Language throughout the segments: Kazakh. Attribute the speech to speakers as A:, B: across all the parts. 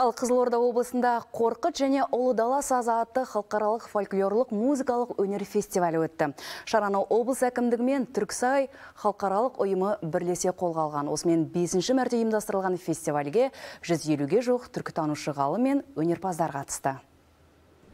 A: Ал Қызылорда облысында Қорқыт және олы Дала сазы атты халықаралық фольклорлық музыкалық өнер фестивалі өтті. Шараны облыс әкімдігімен Түрксай халықаралық ұйымы бірлесе қолға алған. Осымен 5-ші мәрте ұйымдастырылған фестивальге 150-ге жоқ түркітанушы ғалым мен өнерпаздар қатысты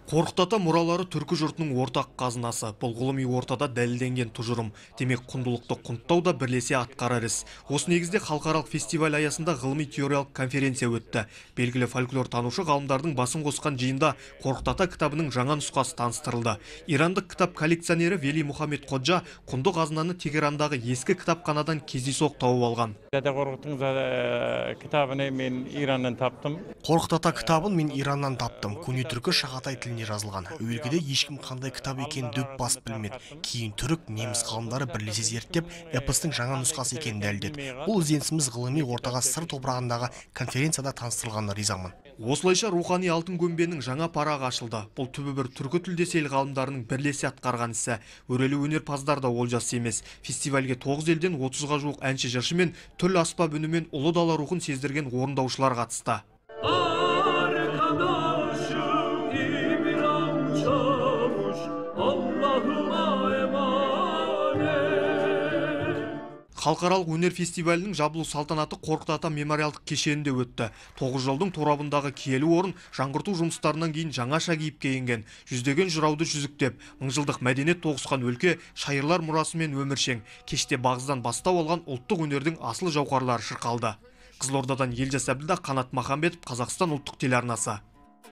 B: қорқыт ата мұралары түркі жұртының ортақ қазынасы бұл ғылыми ортада дәлелденген тұжырым демек құндылықты құнттау да бірлесе атқарар іс осы негізде халықаралық фестиваль аясында ғылыми теориялық конференция өтті белгілі фольклор танушы ғалымдардың басын қосқан жиында қорқыт ата кітабының жаңа нұсқасы таныстырылды ирандық кітап коллекционері вели Мухаммед ходжа құнды қазынаны тегерандағы ескі кітапханадан кездейсоқ тауып алған Қорқытата э, кітабын мен ираннан таптым
C: қорқыт ата кітабын мен ираннан таптым көне түркі шағатай тілінде тілінде жазылған әуелгіде ешкім қандай кітап екенін дөп басып білмеді кейін түрік неміс ә, ғалымдары бірлесе зерттеп эпостың жаңа нұсқасы екенін дәлелдеді бұл ізденісіміз ғылыми ортаға сыр топырағындағы конференцияда таныстырылғанына ризамын
B: осылайша рухани алтын көмбенің жаңа парағы ашылды бұл түбі бір түркі тілдес ел ғалымдарының бірлесе атқарған ісі өрелі өнерпаздар да олжасы емес фестивальге тоғыз елден отызға жуық әнші жыршы мен түрлі аспап үнімен ұлы дала рухын сездірген орындаушылар қатысты халықаралық өнер фестивалінің жабылу салтанаты қорқыт ата мемориалдық кешенінде өтті тоғыз жолдың торабындағы киелі орын жаңғырту жұмыстарынан кейін жаңаша кейіпке енген жүздеген жырауды жүзіктеп мыңжылдық мәдениет тоғысқан өлке шайырлар мұрасымен өміршең кеште бағыздан бастау алған ұлттық өнердің асыл жауқарлары шырқалды қызылордадан елжас әбділда қанат махамбетов қазақстан ұлттық телеарнасы